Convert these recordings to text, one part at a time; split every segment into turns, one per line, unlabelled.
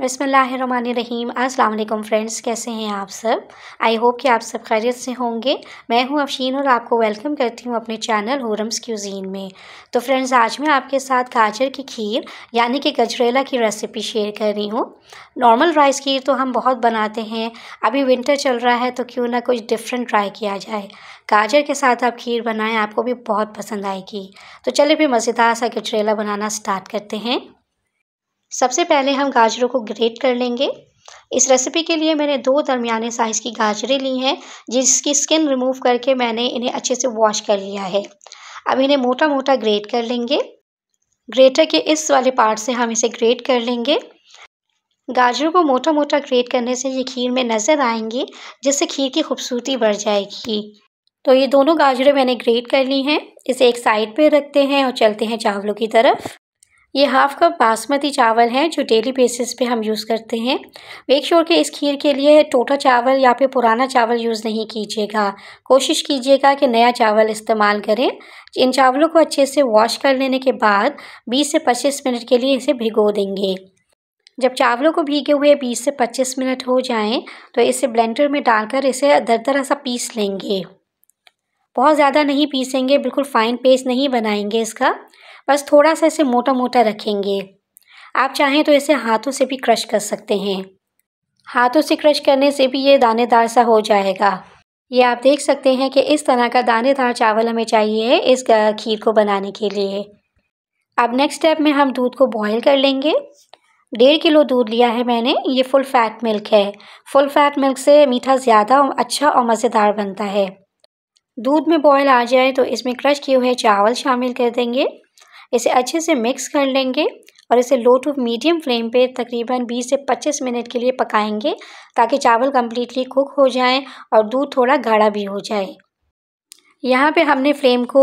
बसमीम अल्लाम फ्रेंड्स कैसे हैं आप सब आई होप कि आप सब खैरियत से होंगे मैं हूं अफशीन और आपको वेलकम करती हूं अपने चैनल हुरम्स क्यूजीन में तो फ्रेंड्स आज मैं आपके साथ गाजर की खीर यानी कि गजरेला की रेसिपी शेयर कर रही हूं नॉर्मल राइस खीर तो हम बहुत बनाते हैं अभी विंटर चल रहा है तो क्यों ना कुछ डिफरेंट ट्राई किया जाए गाजर के साथ आप खीर बनाएँ आपको भी बहुत पसंद आएगी तो चलिए फिर मज़ेदार सा गजरेला बनाना स्टार्ट करते हैं सबसे पहले हम गाजरों को ग्रेट कर लेंगे इस रेसिपी के लिए मैंने दो दरमियाने साइज़ की गाजरें ली हैं जिसकी स्किन रिमूव करके मैंने इन्हें अच्छे से वॉश कर लिया है अब इन्हें मोटा मोटा ग्रेट कर लेंगे ग्रेटर के इस वाले पार्ट से हम इसे ग्रेट कर लेंगे गाजरों को मोटा मोटा ग्रेट करने से ये खीर में नज़र आएंगी जिससे खीर की खूबसूरती बढ़ जाएगी तो ये दोनों गाजरें मैंने ग्रेट कर ली हैं इसे एक साइड पे रखते हैं और चलते हैं चावलों की तरफ ये हाफ़ कप बासमती चावल हैं जो डेली बेसिस पे हम यूज़ करते हैं मेक श्योर के इस खीर के लिए टोटा चावल या फिर पुराना चावल यूज़ नहीं कीजिएगा कोशिश कीजिएगा कि नया चावल इस्तेमाल करें इन चावलों को अच्छे से वॉश कर लेने के बाद 20 से 25 मिनट के लिए इसे भिगो देंगे जब चावलों को भीगे हुए 20 से 25 मिनट हो जाएं तो इसे ब्लेंडर में डालकर इसे दर तर सा पीस लेंगे बहुत ज़्यादा नहीं पीसेंगे बिल्कुल फ़ाइन पेस्ट नहीं बनाएंगे इसका बस थोड़ा सा इसे मोटा मोटा रखेंगे आप चाहें तो इसे हाथों से भी क्रश कर सकते हैं हाथों से क्रश करने से भी ये दानेदार सा हो जाएगा ये आप देख सकते हैं कि इस तरह का दानेदार चावल हमें चाहिए इस खीर को बनाने के लिए अब नेक्स्ट स्टेप में हम दूध को बॉईल कर लेंगे डेढ़ किलो दूध लिया है मैंने ये फुल फैट मिल्क है फुल फैट मिल्क से मीठा ज़्यादा अच्छा और मज़ेदार बनता है दूध में बॉयल आ जाए तो इसमें क्रश किए हुए चावल शामिल कर देंगे इसे अच्छे से मिक्स कर लेंगे और इसे लो टू मीडियम फ्लेम पे तकरीबन 20 से 25 मिनट के लिए पकाएंगे ताकि चावल कम्प्लीटली कुक हो जाए और दूध थोड़ा गाढ़ा भी हो जाए यहाँ पे हमने फ्लेम को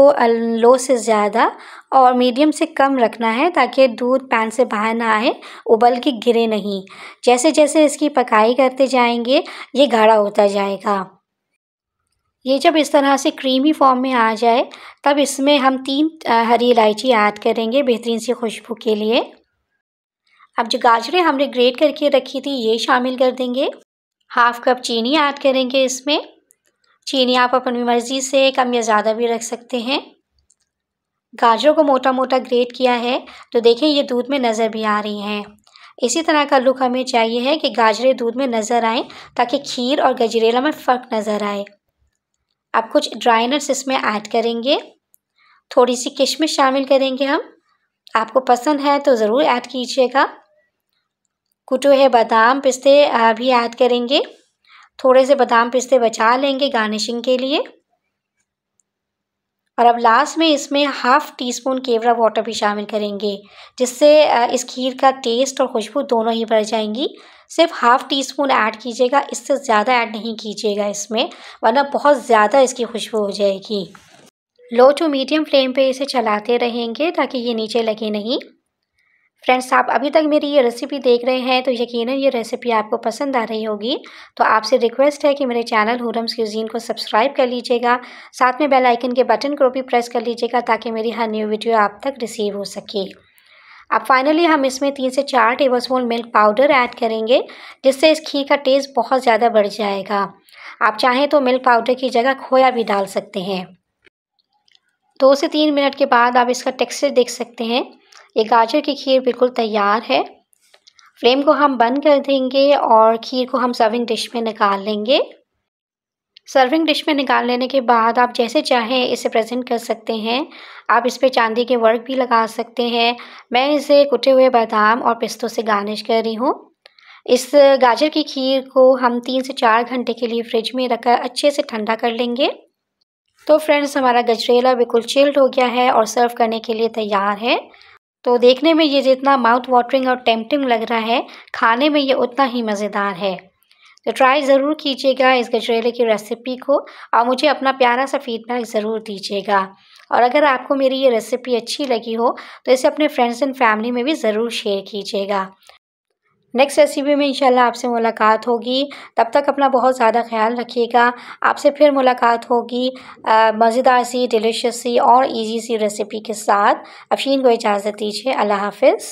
लो से ज़्यादा और मीडियम से कम रखना है ताकि दूध पैन से बाहर ना आए उबल के गिरे नहीं जैसे जैसे इसकी पकाई करते जाएंगे ये गाढ़ा होता जाएगा ये जब इस तरह से क्रीमी फॉर्म में आ जाए तब इसमें हम तीन हरी इलायची ऐड करेंगे बेहतरीन सी खुशबू के लिए अब जो गाजरें हमने ग्रेट करके रखी थी ये शामिल कर देंगे हाफ़ कप चीनी ऐड करेंगे इसमें चीनी आप अपनी मर्ज़ी से कम या ज़्यादा भी रख सकते हैं गाजरों को मोटा मोटा ग्रेट किया है तो देखें ये दूध में नज़र भी आ रही हैं इसी तरह का लुक हमें चाहिए है कि गाजरें दूध में नज़र आएँ ताकि खीर और गजरेला में फ़र्क नज़र आए अब कुछ ड्राई नट्स इसमें ऐड करेंगे थोड़ी सी किशमिश शामिल करेंगे हम आपको पसंद है तो ज़रूर ऐड कीजिएगा है बादाम पिस्ते भी ऐड करेंगे थोड़े से बादाम पिस्ते बचा लेंगे गार्निशिंग के लिए और अब लास्ट में इसमें half teaspoon kewra water भी शामिल करेंगे जिससे इस खीर का टेस्ट और खुशबू दोनों ही बढ़ जाएंगी सिर्फ हाफ़ टी स्पून ऐड कीजिएगा इससे ज़्यादा ऐड नहीं कीजिएगा इसमें वरना बहुत ज़्यादा इसकी खुशबू हो जाएगी लो टू मीडियम फ्लेम पे इसे चलाते रहेंगे ताकि ये नीचे लगे नहीं फ्रेंड्स आप अभी तक मेरी ये रेसिपी देख रहे हैं तो यकीनन ये रेसिपी आपको पसंद आ रही होगी तो आपसे रिक्वेस्ट है कि मेरे चैनल हुरम्स क्यूजीन को सब्सक्राइब कर लीजिएगा साथ में बेल आइकन के बटन को भी प्रेस कर लीजिएगा ताकि मेरी हर न्यू वीडियो आप तक रिसीव हो सके अब फाइनली हम इसमें तीन से चार tablespoon milk powder add करेंगे जिससे इस खीर का टेस्ट बहुत ज़्यादा बढ़ जाएगा आप चाहें तो मिल्क पाउडर की जगह खोया भी डाल सकते हैं दो से तीन मिनट के बाद आप इसका टेक्सचर देख सकते हैं ये गाजर की खीर बिल्कुल तैयार है फ्लेम को हम बंद कर देंगे और खीर को हम सर्विंग डिश में निकाल लेंगे सर्विंग डिश में निकाल लेने के बाद आप जैसे चाहें इसे प्रेजेंट कर सकते हैं आप इस पे चांदी के वर्क भी लगा सकते हैं मैं इसे कुटे हुए बादाम और पिस्तों से गार्निश कर रही हूँ इस गाजर की खीर को हम तीन से चार घंटे के लिए फ्रिज में रखकर अच्छे से ठंडा कर लेंगे तो फ्रेंड्स हमारा गजरेला बिल्कुल चिल्ड हो गया है और सर्व करने के लिए तैयार है तो देखने में ये जितना माउथ वाटरिंग और टेम्पटिंग लग रहा है खाने में ये उतना ही मज़ेदार है तो ट्राई ज़रूर कीजिएगा इस गजरेले की रेसिपी को और मुझे अपना प्यारा सा फीडबैक ज़रूर दीजिएगा और अगर आपको मेरी ये रेसिपी अच्छी लगी हो तो इसे अपने फ्रेंड्स एंड फैमिली में भी ज़रूर शेयर कीजिएगा नेक्स्ट रेसिपी में इंशाल्लाह आपसे मुलाकात होगी तब तक अपना बहुत ज़्यादा ख्याल रखिएगा आपसे फिर मुलाकात होगी मज़ेदार सी डिलिशियस सी और इजी सी रेसिपी के साथ अफीन को इजाज़त दीजिए अल्लाह हाफिज़